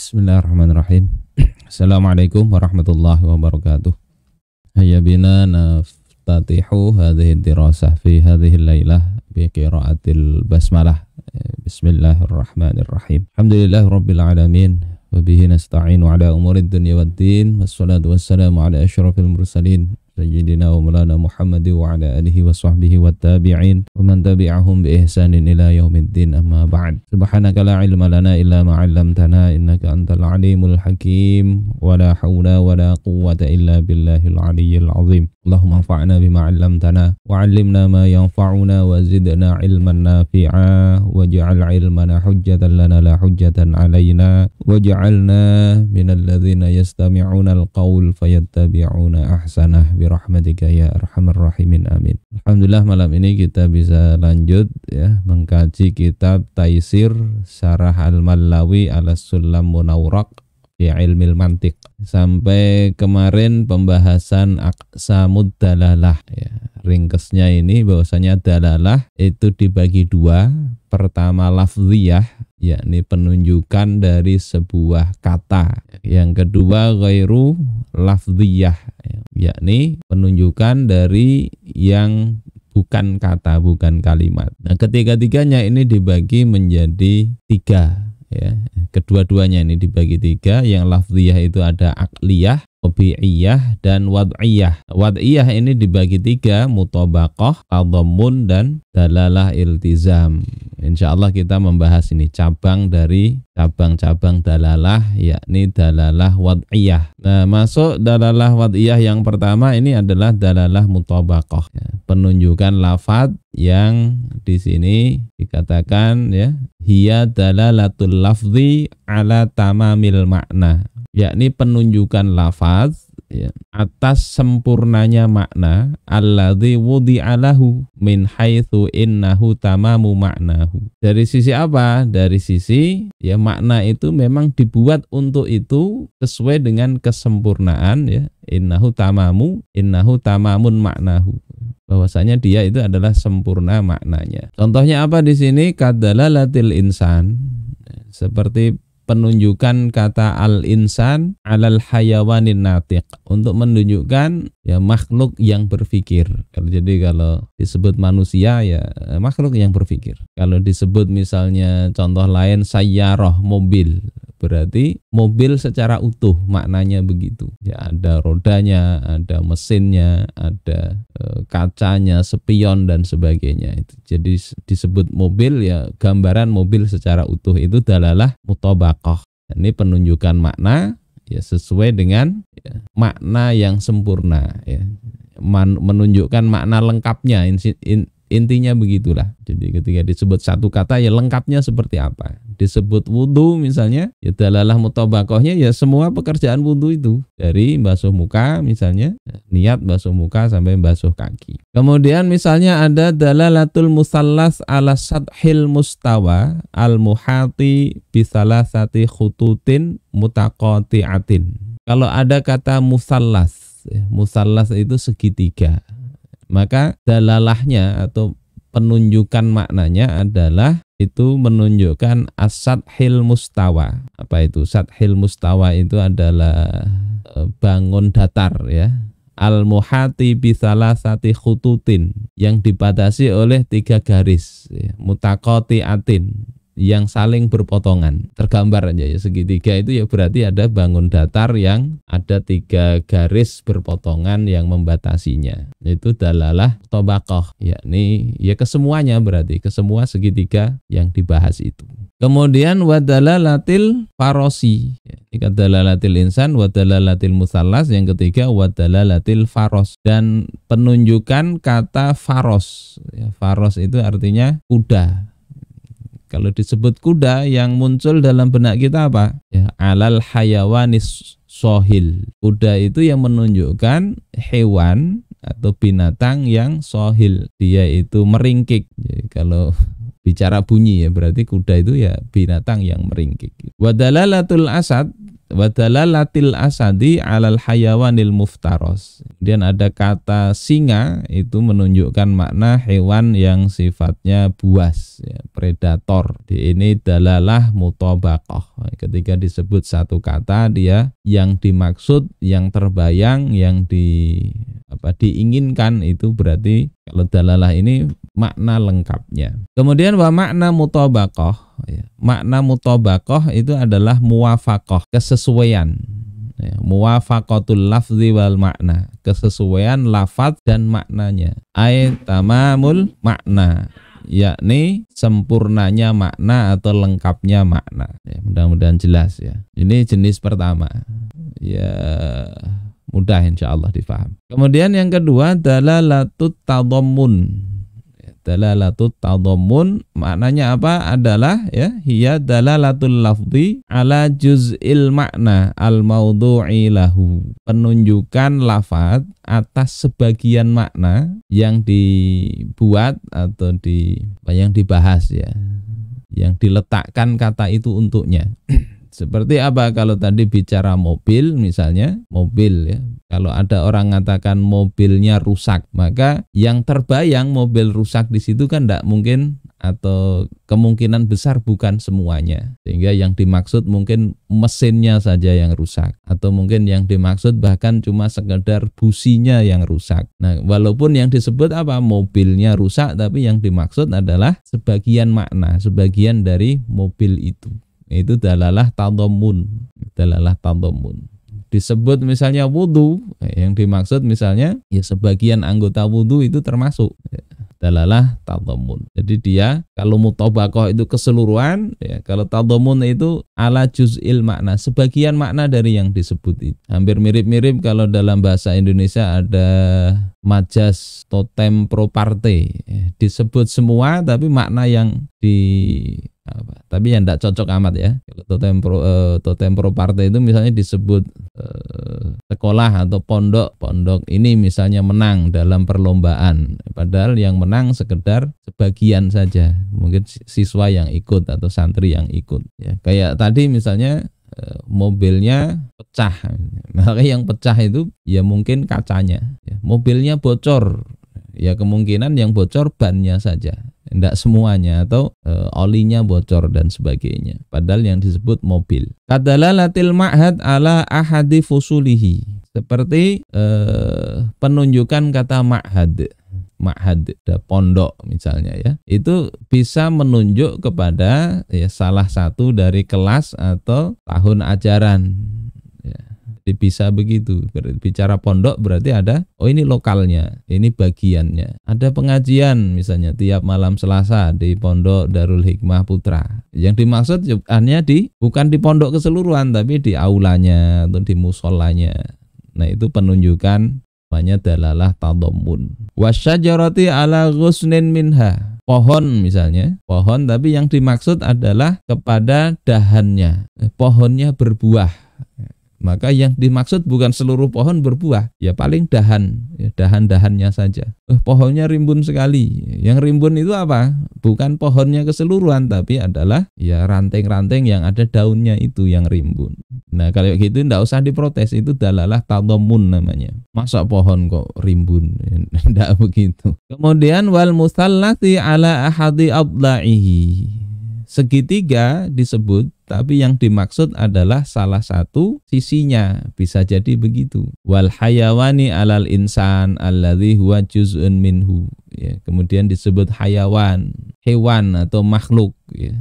Bismillahirrahmanirrahim. Assalamualaikum warahmatullahi wabarakatuh. Hayya bina naftatihu hadhihi dirasah fi hadhihi lailah bi qiraatil basmalah. Bismillahirrahmanirrahim. Alhamdulillah rabbil alamin wa bihi nasta'inu ala umurid dunya waddin wassalatu wassalamu ala asyrafil mursalin سيدنا ومولانا محمد وعلى آله وصحبه والتابعين ومن تبعهم بإحسان إلى يوم الدين أما بعد سبحانك لا علم لنا إلا ما علمتنا إنك أنت العليم الحكيم ولا حول ولا قوة إلا بالله العلي العظيم اللهم انفعنا بما علمتنا وعلمنا ما ينفعنا وزدنا علما نافعا واجعل علمنا حجة لنا لا حجة علينا واجعلنا من الذين يستمعون القول فيتبعون أحسنه rahmatika ya arhamar rahimin amin. Alhamdulillah malam ini kita bisa lanjut ya mengkaji kitab Taisir Syarah Al-Mallawi ala Sulam Munawraq di ilmil mantik. Sampai kemarin pembahasan Aqsa dalalah ya. Ringkesnya ini bahwasanya dalalah itu dibagi dua. Pertama lafziyah yakni penunjukan dari sebuah kata. Yang kedua ghairu lafdhiyah, yakni penunjukan dari yang bukan kata, bukan kalimat. Nah, ketiga-tiganya ini dibagi menjadi tiga ya kedua-duanya ini dibagi tiga yang lafziyah itu ada akliyah tabi'iyah dan wad'iyah. Wad'iyah ini dibagi tiga, mutobakoh, aldomun, dan dalalah iltizam. Insya Allah kita membahas ini cabang dari cabang-cabang dalalah, yakni dalalah wad'iyah. Nah, masuk dalalah wad'iyah yang pertama ini adalah dalalah ya, Penunjukan lafad yang di sini dikatakan ya hia dalalatul lafzi ala tamamil makna yakni penunjukan lafaz ya, atas sempurnanya makna alladzi wudi'alahu min haitsu innahu tamamu ma'nahu. Dari sisi apa? Dari sisi ya makna itu memang dibuat untuk itu sesuai dengan kesempurnaan ya. Innahu tamamu, innahu tamamun ma'nahu bahwasanya dia itu adalah sempurna maknanya. Contohnya apa di sini? Kadalalatil insan. Seperti penunjukan kata al-insan alal hayawanin natiq untuk menunjukkan ya makhluk yang berpikir. Kalau jadi kalau disebut manusia ya eh, makhluk yang berpikir. Kalau disebut misalnya contoh lain saya roh mobil berarti mobil secara utuh maknanya begitu ya ada rodanya ada mesinnya ada e, kacanya spion dan sebagainya itu jadi disebut mobil ya gambaran mobil secara utuh itu dalalah mutobakoh ini penunjukan makna ya sesuai dengan ya, makna yang sempurna ya Man, menunjukkan makna lengkapnya in, in, intinya begitulah jadi ketika disebut satu kata ya lengkapnya seperti apa disebut wudhu misalnya ya dalalah mutobakohnya ya semua pekerjaan wudhu itu dari basuh muka misalnya ya, niat basuh muka sampai basuh kaki kemudian misalnya ada dalalatul musallas ala sathil mustawa al muhati bisalah sati khututin atin kalau ada kata musallas ya, musallas itu segitiga maka dalalahnya atau penunjukan maknanya adalah itu menunjukkan hil mustawa. Apa itu? hil mustawa itu adalah eh, bangun datar ya. Al muhati bisalah sati khututin yang dibatasi oleh tiga garis ya. mutakoti atin yang saling berpotongan. Tergambar aja ya segitiga itu ya berarti ada bangun datar yang ada tiga garis berpotongan yang membatasinya. Itu dalalah tobakoh, yakni ya kesemuanya berarti kesemua segitiga yang dibahas itu. Kemudian wadalalatil farosi. Jika dalalatil insan, wadalalatil musallas. Yang ketiga wadalalatil faros. Dan penunjukan kata faros. Ya, faros itu artinya kuda kalau disebut kuda, yang muncul dalam benak kita apa? Ya, alal hayawanis sohil. Kuda itu yang menunjukkan hewan atau binatang yang sohil. Dia itu meringkik. Jadi kalau bicara bunyi ya berarti kuda itu ya binatang yang meringkik. Wadalalatul asad Wadalalatil asadi alal hayawanil muftaros. Kemudian ada kata singa itu menunjukkan makna hewan yang sifatnya buas, ya, predator. Di ini dalalah mutobakoh. Ketika disebut satu kata dia yang dimaksud, yang terbayang, yang di apa diinginkan itu berarti kalau dalalah ini makna lengkapnya. Kemudian wa makna mutobakoh. Ya. Makna mutobakoh itu adalah muwafakoh, kesesuaian. Ya, muwafakotul lafzi wal makna kesesuaian lafaz dan maknanya ay tamamul makna yakni sempurnanya makna atau lengkapnya makna ya, mudah-mudahan jelas ya ini jenis pertama ya mudah insya Allah difaham. Kemudian yang kedua dalalatut tadammun. Ya, dalalatut tadammun maknanya apa? Adalah ya hiya dalalatul lafzi ala juz'il makna al maudhu'i lahu. Penunjukan lafaz atas sebagian makna yang dibuat atau di yang dibahas ya yang diletakkan kata itu untuknya. Seperti apa kalau tadi bicara mobil misalnya, mobil ya. Kalau ada orang mengatakan mobilnya rusak, maka yang terbayang mobil rusak di situ kan tidak mungkin atau kemungkinan besar bukan semuanya. Sehingga yang dimaksud mungkin mesinnya saja yang rusak atau mungkin yang dimaksud bahkan cuma sekedar businya yang rusak. Nah, walaupun yang disebut apa mobilnya rusak tapi yang dimaksud adalah sebagian makna, sebagian dari mobil itu. Itu dalalah tadamun dalalah tadamun Disebut misalnya wudhu, yang dimaksud misalnya ya sebagian anggota wudhu itu termasuk dalalah tadamun Jadi dia kalau mutabakoh itu keseluruhan, ya kalau tadamun itu ala juz'il makna, sebagian makna dari yang disebut itu. Hampir mirip-mirip kalau dalam bahasa Indonesia ada majas totem pro parte. Eh, disebut semua tapi makna yang di apa tapi yang tidak cocok amat ya totem pro uh, totem pro parte itu misalnya disebut uh, sekolah atau pondok pondok ini misalnya menang dalam perlombaan padahal yang menang sekedar sebagian saja mungkin siswa yang ikut atau santri yang ikut ya kayak tadi tadi misalnya eh, mobilnya pecah maka yang pecah itu ya mungkin kacanya ya, mobilnya bocor ya kemungkinan yang bocor bannya saja tidak semuanya atau e, olinya bocor dan sebagainya padahal yang disebut mobil latil ma'had ala ahadi fusulihi seperti e, penunjukan kata ma'had ma'had pondok misalnya ya itu bisa menunjuk kepada ya salah satu dari kelas atau tahun ajaran ya jadi bisa begitu bicara pondok berarti ada oh ini lokalnya ini bagiannya ada pengajian misalnya tiap malam Selasa di pondok Darul Hikmah Putra yang dimaksud hanya di bukan di pondok keseluruhan tapi di aulanya atau di musolanya Nah, itu penunjukan namanya dalalah tadomun wasyajarati ala ghusnin minha pohon misalnya pohon tapi yang dimaksud adalah kepada dahannya eh, pohonnya berbuah maka yang dimaksud bukan seluruh pohon berbuah, ya paling dahan, ya dahan-dahannya saja. Eh, pohonnya rimbun sekali. Yang rimbun itu apa? Bukan pohonnya keseluruhan, tapi adalah ya ranting-ranting yang ada daunnya itu yang rimbun. Nah kalau gitu tidak usah diprotes, itu dalalah talomun namanya. Masa pohon kok rimbun? Tidak begitu. Kemudian wal musallati ala ahadi abla'ihi segitiga disebut, tapi yang dimaksud adalah salah satu sisinya. Bisa jadi begitu. Wal hayawani alal insan alladhi huwa juz'un minhu. Ya, kemudian disebut hayawan, hewan atau makhluk. Ya.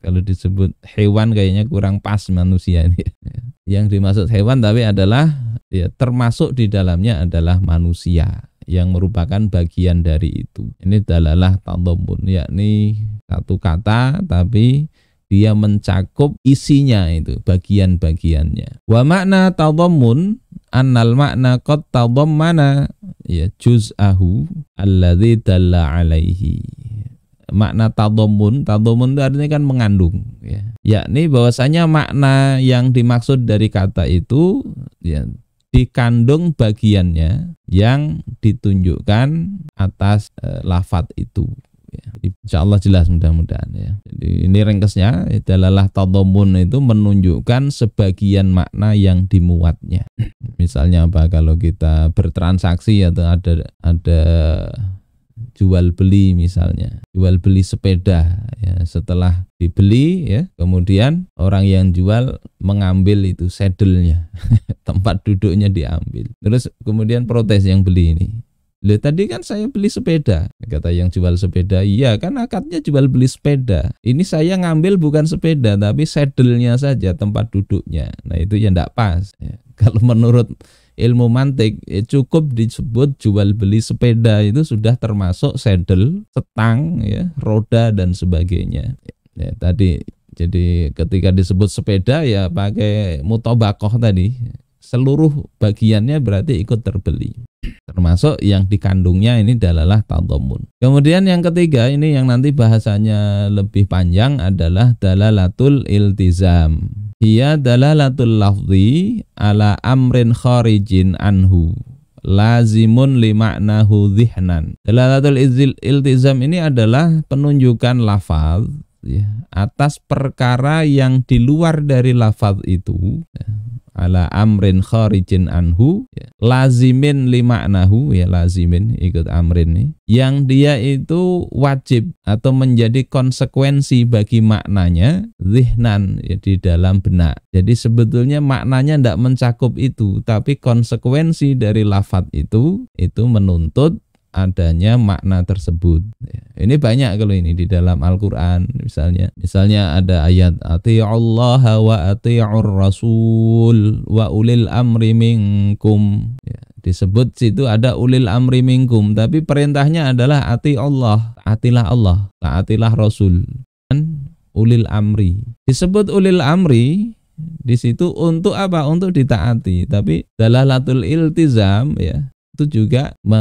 Kalau disebut hewan kayaknya kurang pas manusia ini. Ya. Yang dimaksud hewan tapi adalah ya, termasuk di dalamnya adalah manusia yang merupakan bagian dari itu. Ini dalalah tadhamun yakni satu kata tapi dia mencakup isinya itu bagian-bagiannya. Wa makna tadhammun annal makna qad tadammana ya juz'ahu alladzi dalla alaihi. Makna tadhammun, tadhammun itu artinya kan mengandung ya. Yakni bahwasanya makna yang dimaksud dari kata itu ya di kandung bagiannya yang ditunjukkan atas e, lafat itu ya. Insya Allah jelas mudah-mudahan ya. Jadi ini ringkesnya adalah tadomun itu menunjukkan sebagian makna yang dimuatnya. Misalnya apa kalau kita bertransaksi atau ada ada jual beli misalnya jual beli sepeda ya setelah dibeli ya kemudian orang yang jual mengambil itu sedelnya tempat duduknya diambil terus kemudian protes yang beli ini Loh, tadi kan saya beli sepeda. Kata yang jual sepeda, iya kan akadnya jual beli sepeda. Ini saya ngambil bukan sepeda, tapi sedelnya saja, tempat duduknya. Nah itu yang tidak pas. Ya. Kalau menurut ilmu mantik eh, cukup disebut jual beli sepeda itu sudah termasuk sedel, setang, ya, roda dan sebagainya. Ya, tadi jadi ketika disebut sepeda ya pakai mutobakoh tadi seluruh bagiannya berarti ikut terbeli termasuk yang dikandungnya ini adalah tantomun kemudian yang ketiga ini yang nanti bahasanya lebih panjang adalah dalalatul iltizam Hiya dalalatul lafzi ala amrin kharijin anhu lazimun li maknahu zihnan. Dalalatul iltizam ini adalah penunjukan lafaz ya, atas perkara yang di luar dari lafaz itu. Ya ala amrin kharijin anhu ya. lazimin nahu ya lazimin ikut amrin nih yang dia itu wajib atau menjadi konsekuensi bagi maknanya zihnan ya, di dalam benak jadi sebetulnya maknanya tidak mencakup itu tapi konsekuensi dari lafat itu itu menuntut adanya makna tersebut. Ini banyak kalau ini di dalam Al-Qur'an misalnya. Misalnya ada ayat Allah wa ati'ur rasul wa ulil amri minkum. Ya, disebut situ ada ulil amri minkum, tapi perintahnya adalah ati Allah, atilah Allah, taatilah rasul. Dan ulil amri. Disebut ulil amri di situ untuk apa? Untuk ditaati. Tapi dalalatul iltizam ya, itu juga me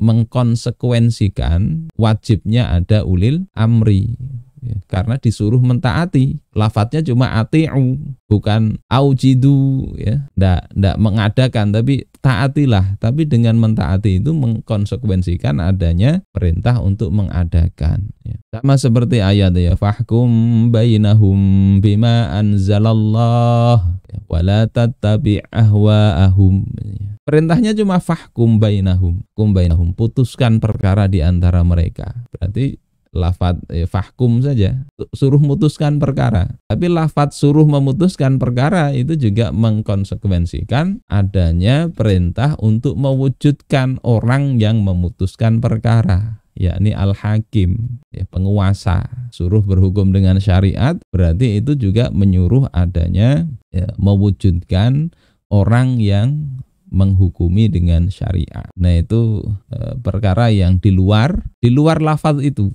mengkonsekuensikan wajibnya ada ulil amri ya, karena disuruh mentaati lafadznya cuma atiu bukan aujidu ya ndak ndak mengadakan tapi taatilah, tapi dengan mentaati itu mengkonsekuensikan adanya perintah untuk mengadakan. Ya. Sama seperti ayat ya, fahkum bainahum bima anzalallah wala tattabi ahwaahum. Ya. Perintahnya cuma fahkum bainahum, kum bainahum, putuskan perkara di antara mereka. Berarti lafat eh, fahkum saja suruh memutuskan perkara tapi lafat suruh memutuskan perkara itu juga mengkonsekuensikan adanya perintah untuk mewujudkan orang yang memutuskan perkara yakni al-hakim, ya, penguasa, suruh berhukum dengan syariat, berarti itu juga menyuruh adanya ya, mewujudkan orang yang menghukumi dengan syariat. Nah, itu e, perkara yang di luar di luar lafaz itu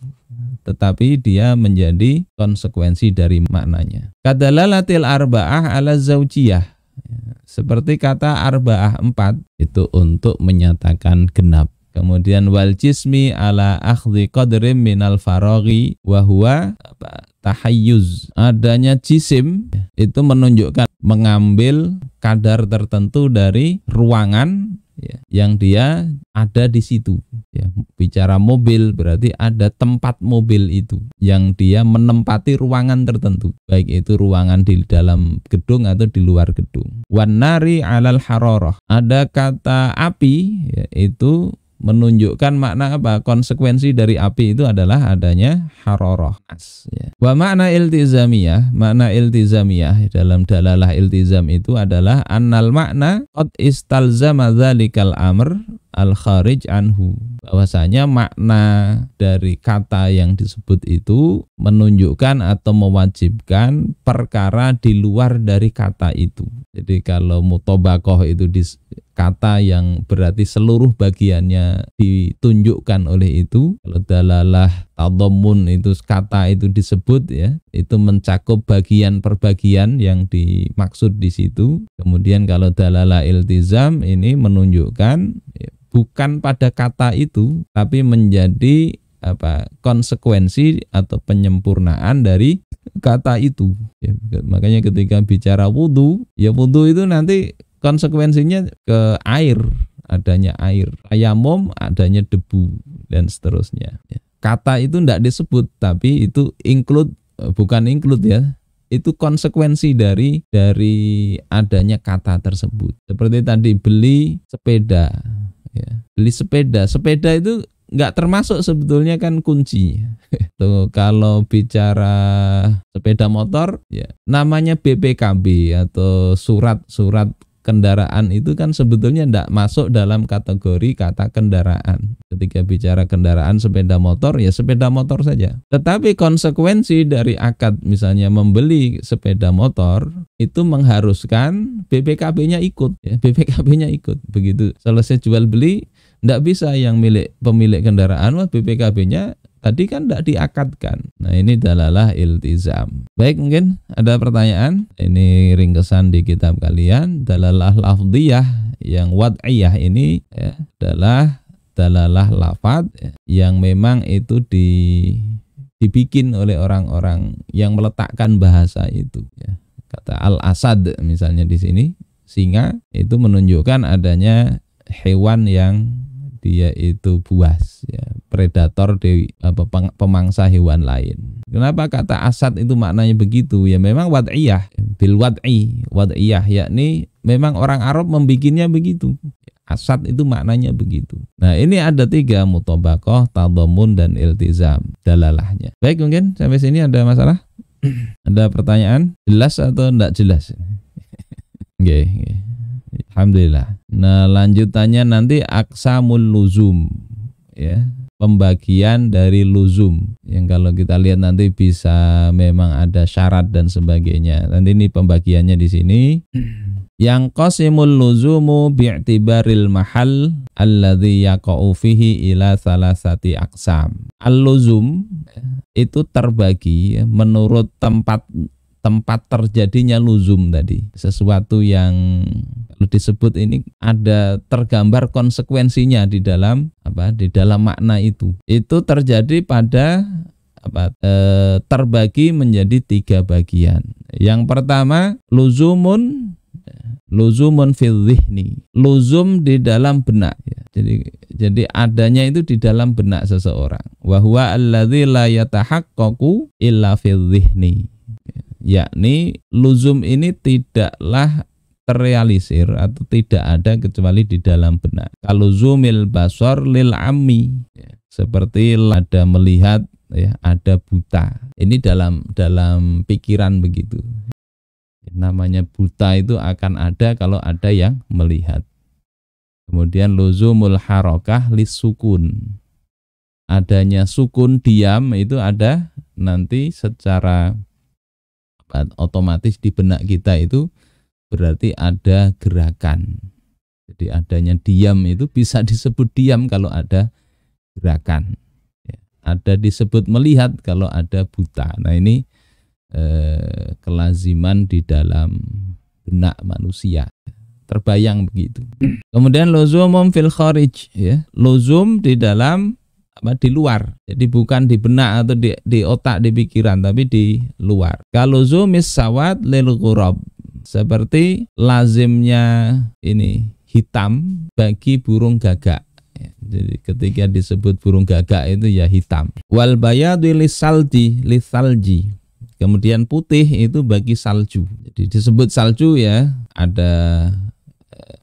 tetapi dia menjadi konsekuensi dari maknanya. Kadalalatil arba'ah ala zaujiyah. Seperti kata arba'ah empat itu untuk menyatakan genap. Kemudian wal jismi ala akhdi qadrim minal faraghi wa huwa tahayyuz. Adanya jisim itu menunjukkan mengambil kadar tertentu dari ruangan ya, yang dia ada di situ. Ya, bicara mobil berarti ada tempat mobil itu yang dia menempati ruangan tertentu, baik itu ruangan di dalam gedung atau di luar gedung. Wanari alal haroroh ada kata api yaitu menunjukkan makna apa konsekuensi dari api itu adalah adanya haroroh as ya. wa makna iltizamiyah makna iltizamiyah dalam dalalah iltizam itu adalah annal makna qad istalzama dzalikal amr al kharij anhu bahwasanya makna dari kata yang disebut itu menunjukkan atau mewajibkan perkara di luar dari kata itu. Jadi kalau mutobakoh itu di kata yang berarti seluruh bagiannya ditunjukkan oleh itu. Kalau dalalah tadomun itu kata itu disebut ya, itu mencakup bagian per bagian yang dimaksud di situ. Kemudian kalau dalalah iltizam ini menunjukkan ya, bukan pada kata itu tapi menjadi apa konsekuensi atau penyempurnaan dari kata itu ya, makanya ketika bicara wudhu ya wudhu itu nanti konsekuensinya ke air adanya air ayamom adanya debu dan seterusnya ya. kata itu tidak disebut tapi itu include eh, bukan include ya itu konsekuensi dari dari adanya kata tersebut seperti tadi beli sepeda ya. beli sepeda sepeda itu nggak termasuk sebetulnya kan kuncinya tuh kalau bicara sepeda motor ya namanya BPKB atau surat surat kendaraan itu kan sebetulnya tidak masuk dalam kategori kata kendaraan. Ketika bicara kendaraan sepeda motor ya sepeda motor saja. Tetapi konsekuensi dari akad misalnya membeli sepeda motor itu mengharuskan BPKB-nya ikut ya, BPKB-nya ikut. Begitu selesai jual beli tidak bisa yang milik pemilik kendaraan BPKB-nya Tadi kan tidak diakadkan. Nah ini dalalah iltizam. Baik mungkin ada pertanyaan. Ini ringkesan di kitab kalian. Dalalah lafdiyah yang wad'iyah ini ya, adalah dalalah lafad ya, yang memang itu di dibikin oleh orang-orang yang meletakkan bahasa itu ya. Kata al-asad misalnya di sini singa itu menunjukkan adanya hewan yang dia itu buas ya, predator dewi apa, pemangsa hewan lain. Kenapa kata asad itu maknanya begitu? Ya memang wad'iyah bil wad'i, wad'iyah yakni memang orang Arab membikinnya begitu. Asad itu maknanya begitu. Nah ini ada tiga mutobakoh, tadamun dan iltizam dalalahnya. Baik mungkin sampai sini ada masalah? ada pertanyaan? Jelas atau tidak jelas? Oke, okay, okay. Alhamdulillah. Nah, lanjutannya nanti aksamul luzum ya, pembagian dari luzum. Yang kalau kita lihat nanti bisa memang ada syarat dan sebagainya. Nanti ini pembagiannya di sini. Yang qasimul luzumu bi'tibaril mahal alladhi yaqa'u fihi ila salasati aksam. Al-luzum ya, itu terbagi ya, menurut tempat tempat terjadinya luzum tadi sesuatu yang kalau disebut ini ada tergambar konsekuensinya di dalam apa di dalam makna itu itu terjadi pada apa e, terbagi menjadi tiga bagian yang pertama luzumun luzumun fil zihni luzum di dalam benak ya. jadi jadi adanya itu di dalam benak seseorang wa huwa alladzi la yatahaqqaqu illa fil zihni yakni luzum ini tidaklah terrealisir atau tidak ada kecuali di dalam benak. Kalau zumil basor lil ami ya, seperti ada melihat ya ada buta. Ini dalam dalam pikiran begitu. Namanya buta itu akan ada kalau ada yang melihat. Kemudian luzumul harokah lis sukun. Adanya sukun diam itu ada nanti secara otomatis di benak kita itu berarti ada gerakan jadi adanya diam itu bisa disebut diam kalau ada gerakan ya, ada disebut melihat kalau ada buta nah ini eh, kelaziman di dalam benak manusia terbayang begitu kemudian lozumum fil kharij ya lozum di dalam apa di luar. Jadi bukan di benak atau di, di otak, di pikiran, tapi di luar. Kalau zumis sawat lil ghurab seperti lazimnya ini hitam bagi burung gagak. Ya, jadi ketika disebut burung gagak itu ya hitam. Wal bayadu lisalji, lisalji. Kemudian putih itu bagi salju. Jadi disebut salju ya ada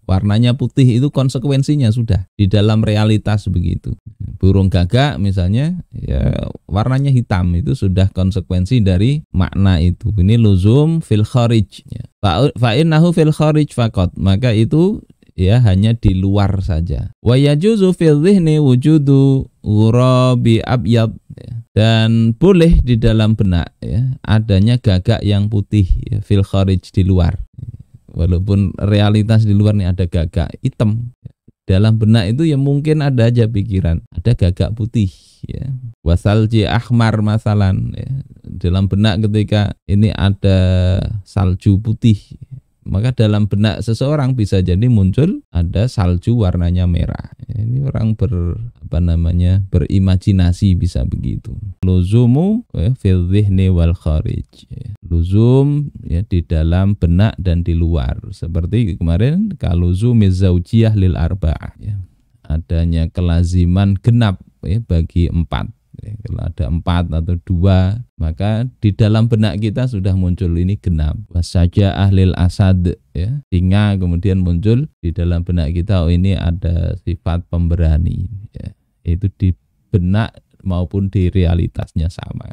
warnanya putih itu konsekuensinya sudah di dalam realitas begitu. Burung gagak misalnya ya warnanya hitam itu sudah konsekuensi dari makna itu. Ini luzum fil kharij. Ya. Fa'innahu fil kharij fakot. Maka itu ya hanya di luar saja. Wa yajuzu fil dhihni wujudu ghurabi abyad ya. dan boleh di dalam benak ya adanya gagak yang putih ya, fil kharij di luar walaupun realitas di luar nih ada gagak hitam dalam benak itu ya mungkin ada aja pikiran ada gagak putih ya wasalji ahmar masalan ya. dalam benak ketika ini ada salju putih maka dalam benak seseorang bisa jadi muncul ada salju warnanya merah. Ini orang ber apa namanya berimajinasi bisa begitu. Luzumu ya, fil wal kharij. Luzum ya di dalam benak dan di luar. Seperti kemarin kalau zumiz zaujiyah lil arba'ah ya. Adanya kelaziman genap ya, bagi empat Eh, kalau ada empat atau dua maka di dalam benak kita sudah muncul ini genap saja ahlil asad ya singa kemudian muncul di dalam benak kita oh ini ada sifat pemberani ya. itu di benak maupun di realitasnya sama